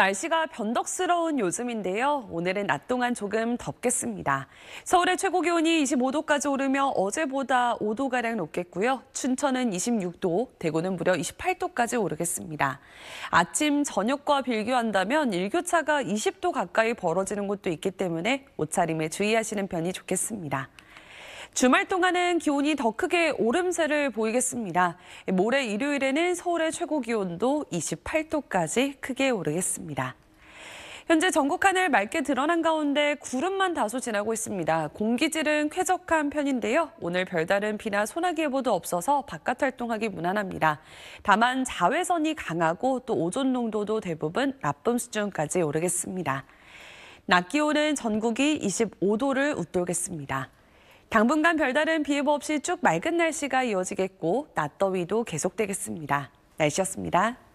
날씨가 변덕스러운 요즘인데요. 오늘은 낮 동안 조금 덥겠습니다. 서울의 최고 기온이 25도까지 오르며 어제보다 5도가량 높겠고요. 춘천은 26도, 대구는 무려 28도까지 오르겠습니다. 아침, 저녁과 비교한다면 일교차가 20도 가까이 벌어지는 곳도 있기 때문에 옷차림에 주의하시는 편이 좋겠습니다. 주말 동안은 기온이 더 크게 오름세를 보이겠습니다. 모레 일요일에는 서울의 최고 기온도 28도까지 크게 오르겠습니다. 현재 전국 하늘 맑게 드러난 가운데 구름만 다소 지나고 있습니다. 공기질은 쾌적한 편인데요. 오늘 별다른 비나 소나기 예보도 없어서 바깥 활동하기 무난합니다. 다만 자외선이 강하고 또 오존 농도도 대부분 나쁨 수준까지 오르겠습니다. 낮 기온은 전국이 25도를 웃돌겠습니다. 당분간 별다른 비예보 없이 쭉 맑은 날씨가 이어지겠고 낮더위도 계속되겠습니다. 날씨였습니다.